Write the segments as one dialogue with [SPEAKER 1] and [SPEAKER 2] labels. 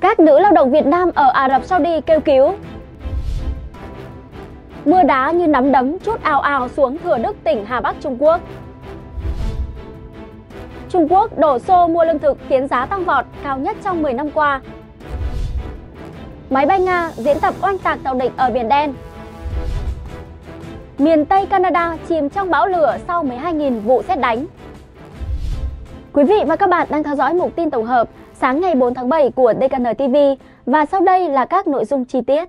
[SPEAKER 1] các nữ lao động Việt Nam ở Ả Rập Saudi kêu cứu. Mưa đá như nắm đấm chút ào ào xuống Thừa Đức tỉnh Hà Bắc Trung Quốc. Trung Quốc đổ xô mua lương thực khiến giá tăng vọt cao nhất trong 10 năm qua. Máy bay Nga diễn tập oanh tạc tàu địch ở Biển Đen. Miền Tây Canada chìm trong bão lửa sau 12.000 vụ xét đánh. Quý vị và các bạn đang theo dõi mục tin tổng hợp sáng ngày 4 tháng 7 của DKN TV và sau đây là các nội dung chi tiết.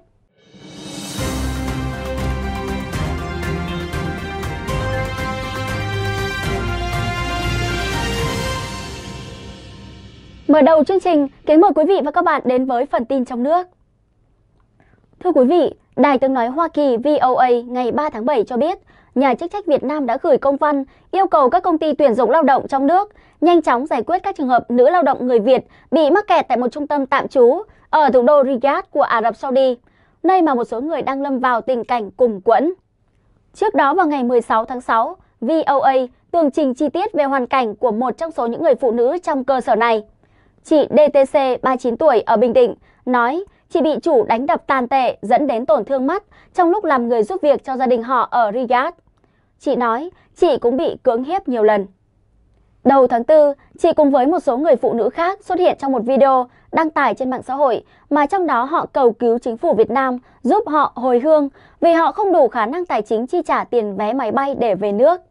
[SPEAKER 1] Mở đầu chương trình, kính mời quý vị và các bạn đến với phần tin trong nước. Thưa quý vị, Đài tiếng nói Hoa Kỳ VOA ngày 3 tháng 7 cho biết, nhà chức trách Việt Nam đã gửi công văn yêu cầu các công ty tuyển dụng lao động trong nước nhanh chóng giải quyết các trường hợp nữ lao động người Việt bị mắc kẹt tại một trung tâm tạm trú ở thủ đô Riyadh của Ả Rập Saudi, nơi mà một số người đang lâm vào tình cảnh cùng quẫn. Trước đó vào ngày 16 tháng 6, VOA tường trình chi tiết về hoàn cảnh của một trong số những người phụ nữ trong cơ sở này. Chị DTC 39 tuổi ở Bình Định nói chị bị chủ đánh đập tàn tệ dẫn đến tổn thương mắt trong lúc làm người giúp việc cho gia đình họ ở Riyadh. Chị nói chị cũng bị cưỡng hiếp nhiều lần. Đầu tháng 4, chị cùng với một số người phụ nữ khác xuất hiện trong một video đăng tải trên mạng xã hội mà trong đó họ cầu cứu chính phủ Việt Nam giúp họ hồi hương vì họ không đủ khả năng tài chính chi trả tiền vé máy bay để về nước.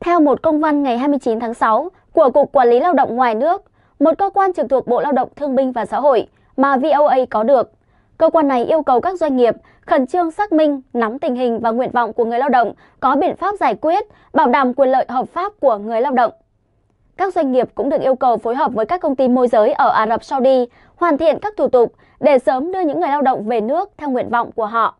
[SPEAKER 1] Theo một công văn ngày 29 tháng 6 của Cục Quản lý Lao động Ngoài nước, một cơ quan trực thuộc Bộ Lao động Thương binh và Xã hội, mà VOA có được. Cơ quan này yêu cầu các doanh nghiệp khẩn trương xác minh, nắm tình hình và nguyện vọng của người lao động, có biện pháp giải quyết, bảo đảm quyền lợi hợp pháp của người lao động. Các doanh nghiệp cũng được yêu cầu phối hợp với các công ty môi giới ở Ả Rập Saudi hoàn thiện các thủ tục để sớm đưa những người lao động về nước theo nguyện vọng của họ.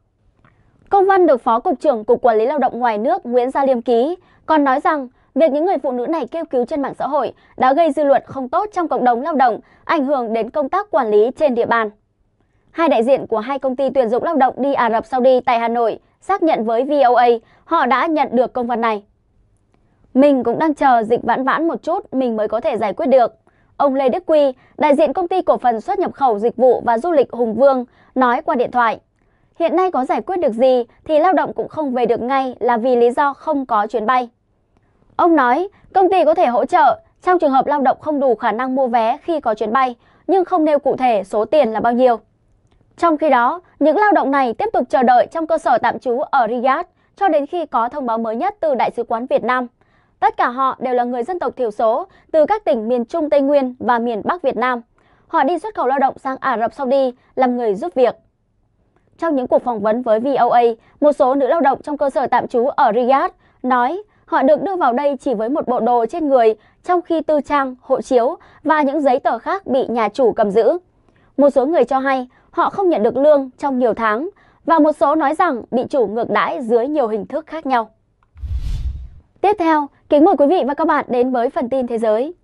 [SPEAKER 1] Công văn được Phó Cục trưởng Cục Quản lý Lao động ngoài nước Nguyễn Gia Liêm ký còn nói rằng việc những người phụ nữ này kêu cứu trên mạng xã hội đã gây dư luận không tốt trong cộng đồng lao động, ảnh hưởng đến công tác quản lý trên địa bàn. Hai đại diện của hai công ty tuyển dụng lao động đi Ả Rập Saudi tại Hà Nội xác nhận với VOA họ đã nhận được công văn này. Mình cũng đang chờ dịch vãn vãn một chút mình mới có thể giải quyết được. Ông Lê Đức Quy, đại diện công ty cổ phần xuất nhập khẩu dịch vụ và du lịch Hùng Vương, nói qua điện thoại. Hiện nay có giải quyết được gì thì lao động cũng không về được ngay là vì lý do không có chuyến bay. Ông nói, công ty có thể hỗ trợ trong trường hợp lao động không đủ khả năng mua vé khi có chuyến bay, nhưng không nêu cụ thể số tiền là bao nhiêu. Trong khi đó, những lao động này tiếp tục chờ đợi trong cơ sở tạm trú ở Riyadh cho đến khi có thông báo mới nhất từ Đại sứ quán Việt Nam. Tất cả họ đều là người dân tộc thiểu số từ các tỉnh miền Trung Tây Nguyên và miền Bắc Việt Nam. Họ đi xuất khẩu lao động sang Ả Rập Saudi làm người giúp việc. Trong những cuộc phỏng vấn với VOA, một số nữ lao động trong cơ sở tạm trú ở Riyadh nói Họ được đưa vào đây chỉ với một bộ đồ trên người, trong khi tư trang, hộ chiếu và những giấy tờ khác bị nhà chủ cầm giữ. Một số người cho hay họ không nhận được lương trong nhiều tháng và một số nói rằng bị chủ ngược đãi dưới nhiều hình thức khác nhau. Tiếp theo, kính mời quý vị và các bạn đến với phần tin thế giới.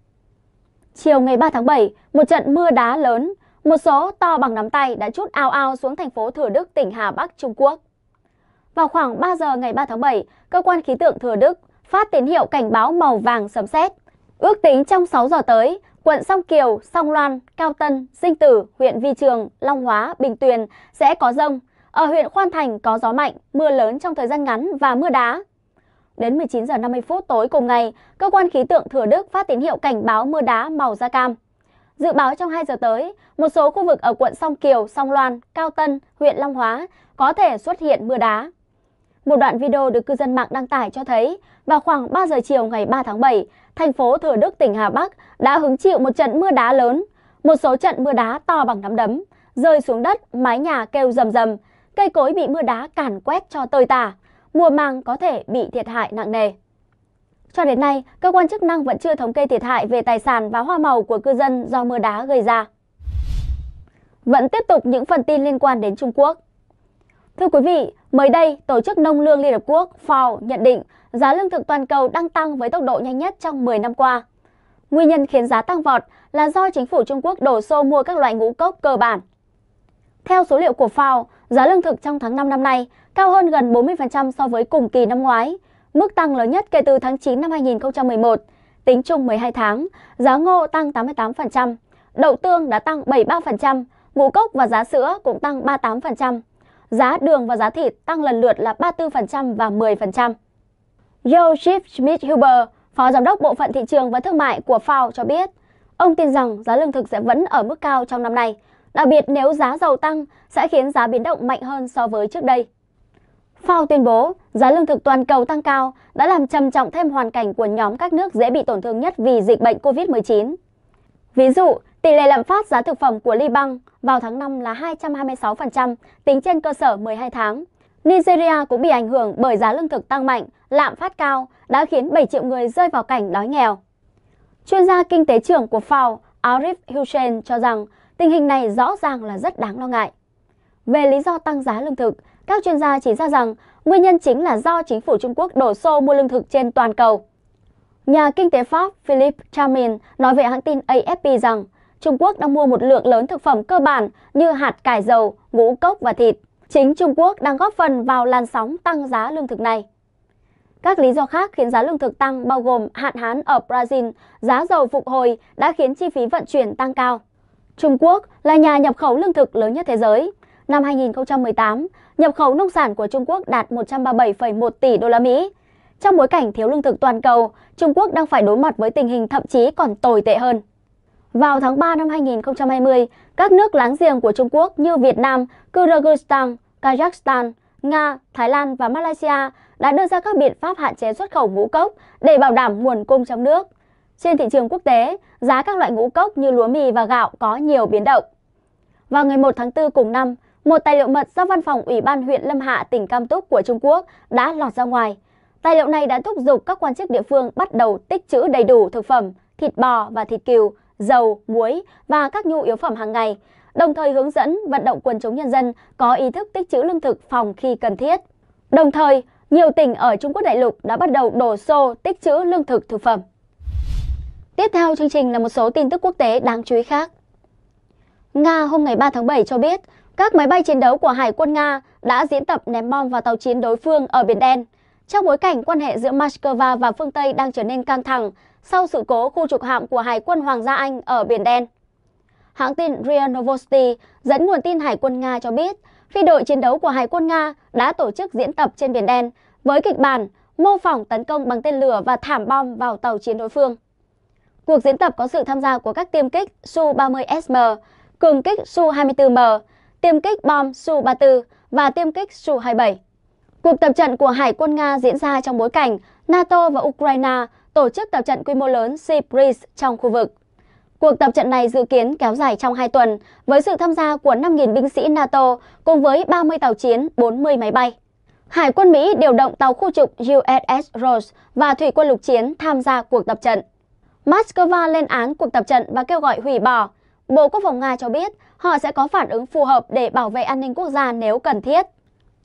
[SPEAKER 1] Chiều ngày 3 tháng 7, một trận mưa đá lớn, một số to bằng nắm tay đã chút ao ao xuống thành phố Thừa Đức, tỉnh Hà Bắc, Trung Quốc. Vào khoảng 3 giờ ngày 3 tháng 7, cơ quan khí tượng Thừa Đức phát tín hiệu cảnh báo màu vàng sấm sét. Ước tính trong 6 giờ tới, quận Song Kiều, Song Loan, Cao Tân, Sinh Tử, huyện Vi Trường, Long Hóa, Bình Tuyền sẽ có rông. Ở huyện Khoan Thành có gió mạnh, mưa lớn trong thời gian ngắn và mưa đá. Đến 19 giờ 50 phút tối cùng ngày, cơ quan khí tượng Thừa Đức phát tín hiệu cảnh báo mưa đá màu da cam. Dự báo trong 2 giờ tới, một số khu vực ở quận Song Kiều, Song Loan, Cao Tân, huyện Long Hóa có thể xuất hiện mưa đá. Một đoạn video được cư dân mạng đăng tải cho thấy, vào khoảng 3 giờ chiều ngày 3 tháng 7, thành phố Thừa Đức, tỉnh Hà Bắc đã hứng chịu một trận mưa đá lớn. Một số trận mưa đá to bằng nắm đấm, rơi xuống đất, mái nhà kêu rầm rầm, cây cối bị mưa đá càn quét cho tơi tả, mùa màng có thể bị thiệt hại nặng nề. Cho đến nay, cơ quan chức năng vẫn chưa thống kê thiệt hại về tài sản và hoa màu của cư dân do mưa đá gây ra. Vẫn tiếp tục những phần tin liên quan đến Trung Quốc. Thưa quý vị, mới đây, Tổ chức Nông lương Liên Hợp Quốc FAO nhận định giá lương thực toàn cầu đang tăng với tốc độ nhanh nhất trong 10 năm qua. Nguyên nhân khiến giá tăng vọt là do chính phủ Trung Quốc đổ xô mua các loại ngũ cốc cơ bản. Theo số liệu của FAO, giá lương thực trong tháng 5 năm nay cao hơn gần 40% so với cùng kỳ năm ngoái, mức tăng lớn nhất kể từ tháng 9 năm 2011. Tính chung 12 tháng, giá ngô tăng 88%, đậu tương đã tăng 73%, ngũ cốc và giá sữa cũng tăng 38% giá đường và giá thịt tăng lần lượt là 34% và 10%. Joseph Schmidt Huber, Phó Giám đốc Bộ phận Thị trường và Thương mại của FAO cho biết, ông tin rằng giá lương thực sẽ vẫn ở mức cao trong năm nay, đặc biệt nếu giá dầu tăng sẽ khiến giá biến động mạnh hơn so với trước đây. FAO tuyên bố giá lương thực toàn cầu tăng cao đã làm trầm trọng thêm hoàn cảnh của nhóm các nước dễ bị tổn thương nhất vì dịch bệnh COVID-19. Ví dụ, Tỷ lệ lạm phát giá thực phẩm của Liban vào tháng 5 là 226%, tính trên cơ sở 12 tháng. Nigeria cũng bị ảnh hưởng bởi giá lương thực tăng mạnh, lạm phát cao đã khiến 7 triệu người rơi vào cảnh đói nghèo. Chuyên gia kinh tế trưởng của FAO Arif Hussein cho rằng tình hình này rõ ràng là rất đáng lo ngại. Về lý do tăng giá lương thực, các chuyên gia chỉ ra rằng nguyên nhân chính là do chính phủ Trung Quốc đổ xô mua lương thực trên toàn cầu. Nhà kinh tế Pháp Philippe Chamin nói về hãng tin AFP rằng Trung Quốc đang mua một lượng lớn thực phẩm cơ bản như hạt cải dầu, ngũ cốc và thịt. Chính Trung Quốc đang góp phần vào làn sóng tăng giá lương thực này. Các lý do khác khiến giá lương thực tăng bao gồm hạn hán ở Brazil, giá dầu phục hồi đã khiến chi phí vận chuyển tăng cao. Trung Quốc là nhà nhập khẩu lương thực lớn nhất thế giới. Năm 2018, nhập khẩu nông sản của Trung Quốc đạt 137,1 tỷ đô la Mỹ. Trong bối cảnh thiếu lương thực toàn cầu, Trung Quốc đang phải đối mặt với tình hình thậm chí còn tồi tệ hơn. Vào tháng 3 năm 2020, các nước láng giềng của Trung Quốc như Việt Nam, Kyrgyzstan, Kazakhstan, Nga, Thái Lan và Malaysia đã đưa ra các biện pháp hạn chế xuất khẩu ngũ cốc để bảo đảm nguồn cung trong nước. Trên thị trường quốc tế, giá các loại ngũ cốc như lúa mì và gạo có nhiều biến động. Vào ngày 1 tháng 4 cùng năm, một tài liệu mật do Văn phòng Ủy ban huyện Lâm Hạ, tỉnh Cam Túc của Trung Quốc đã lọt ra ngoài. Tài liệu này đã thúc giục các quan chức địa phương bắt đầu tích trữ đầy đủ thực phẩm, thịt bò và thịt cừu dầu, muối và các nhu yếu phẩm hàng ngày, đồng thời hướng dẫn vận động quần chúng nhân dân có ý thức tích trữ lương thực phòng khi cần thiết. Đồng thời, nhiều tỉnh ở Trung Quốc đại lục đã bắt đầu đổ xô tích trữ lương thực thực phẩm. Tiếp theo chương trình là một số tin tức quốc tế đáng chú ý khác. Nga hôm ngày 3 tháng 7 cho biết các máy bay chiến đấu của Hải quân Nga đã diễn tập ném bom vào tàu chiến đối phương ở Biển Đen. Trong bối cảnh quan hệ giữa Moscow và phương Tây đang trở nên căng thẳng, sau sự cố khu trục hạm của Hải quân Hoàng gia Anh ở Biển Đen. Hãng tin RIA Novosti dẫn nguồn tin Hải quân Nga cho biết, phi đội chiến đấu của Hải quân Nga đã tổ chức diễn tập trên Biển Đen với kịch bản mô phỏng tấn công bằng tên lửa và thảm bom vào tàu chiến đối phương. Cuộc diễn tập có sự tham gia của các tiêm kích Su-30SM, cường kích Su-24M, tiêm kích bom Su-34 và tiêm kích Su-27. Cuộc tập trận của Hải quân Nga diễn ra trong bối cảnh NATO và Ukraine tổ chức tập trận quy mô lớn Sea Breeze trong khu vực. Cuộc tập trận này dự kiến kéo dài trong 2 tuần với sự tham gia của 5.000 binh sĩ NATO cùng với 30 tàu chiến, 40 máy bay. Hải quân Mỹ điều động tàu khu trục USS Rose và thủy quân lục chiến tham gia cuộc tập trận. Moscow lên án cuộc tập trận và kêu gọi hủy bỏ. Bộ Quốc phòng Nga cho biết họ sẽ có phản ứng phù hợp để bảo vệ an ninh quốc gia nếu cần thiết.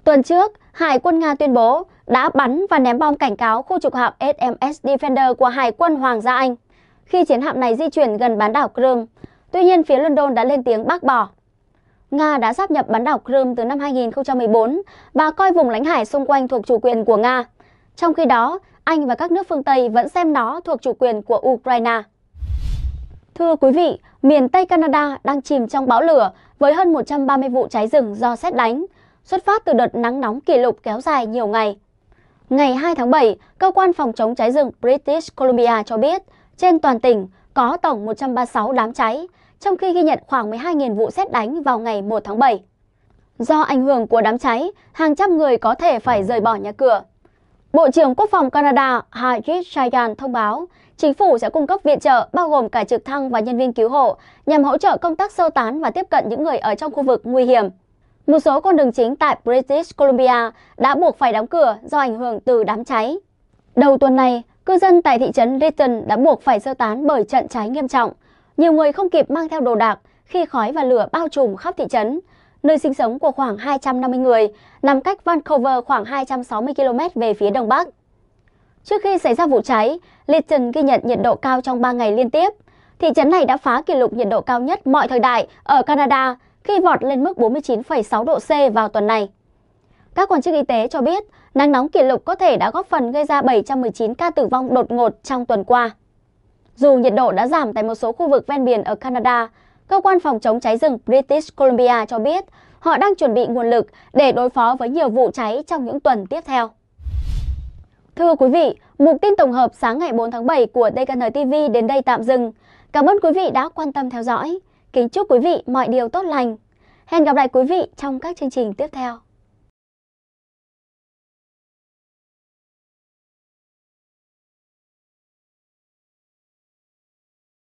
[SPEAKER 1] Tuần trước, Hải quân Nga tuyên bố đã bắn và ném bom cảnh cáo khu trục hạm HMS Defender của Hải quân Hoàng gia Anh khi chiến hạm này di chuyển gần bán đảo Crimea. Tuy nhiên, phía London đã lên tiếng bác bỏ. Nga đã sáp nhập bán đảo Crimea từ năm 2014 và coi vùng lãnh hải xung quanh thuộc chủ quyền của Nga. Trong khi đó, Anh và các nước phương Tây vẫn xem nó thuộc chủ quyền của Ukraine. Thưa quý vị, miền Tây Canada đang chìm trong bão lửa với hơn 130 vụ cháy rừng do xét đánh xuất phát từ đợt nắng nóng kỷ lục kéo dài nhiều ngày. Ngày 2 tháng 7, Cơ quan Phòng chống cháy rừng British Columbia cho biết trên toàn tỉnh có tổng 136 đám cháy, trong khi ghi nhận khoảng 12.000 vụ xét đánh vào ngày 1 tháng 7. Do ảnh hưởng của đám cháy, hàng trăm người có thể phải rời bỏ nhà cửa. Bộ trưởng Quốc phòng Canada Hajit Chaigan thông báo, chính phủ sẽ cung cấp viện trợ bao gồm cả trực thăng và nhân viên cứu hộ nhằm hỗ trợ công tác sơ tán và tiếp cận những người ở trong khu vực nguy hiểm. Một số con đường chính tại British Columbia đã buộc phải đóng cửa do ảnh hưởng từ đám cháy. Đầu tuần này, cư dân tại thị trấn Lytton đã buộc phải sơ tán bởi trận cháy nghiêm trọng. Nhiều người không kịp mang theo đồ đạc khi khói và lửa bao trùm khắp thị trấn. Nơi sinh sống của khoảng 250 người, nằm cách Vancouver khoảng 260 km về phía đông bắc. Trước khi xảy ra vụ cháy, Lytton ghi nhận nhiệt độ cao trong 3 ngày liên tiếp. Thị trấn này đã phá kỷ lục nhiệt độ cao nhất mọi thời đại ở Canada khi vọt lên mức 49,6 độ C vào tuần này. Các quan chức y tế cho biết, nắng nóng kỷ lục có thể đã góp phần gây ra 719 ca tử vong đột ngột trong tuần qua. Dù nhiệt độ đã giảm tại một số khu vực ven biển ở Canada, cơ quan phòng chống cháy rừng British Columbia cho biết họ đang chuẩn bị nguồn lực để đối phó với nhiều vụ cháy trong những tuần tiếp theo. Thưa quý vị, mục tin tổng hợp sáng ngày 4 tháng 7 của DKN TV đến đây tạm dừng. Cảm ơn quý vị đã quan tâm theo dõi. Kính chúc quý vị mọi điều tốt lành. Hẹn gặp lại quý vị trong các chương trình tiếp theo.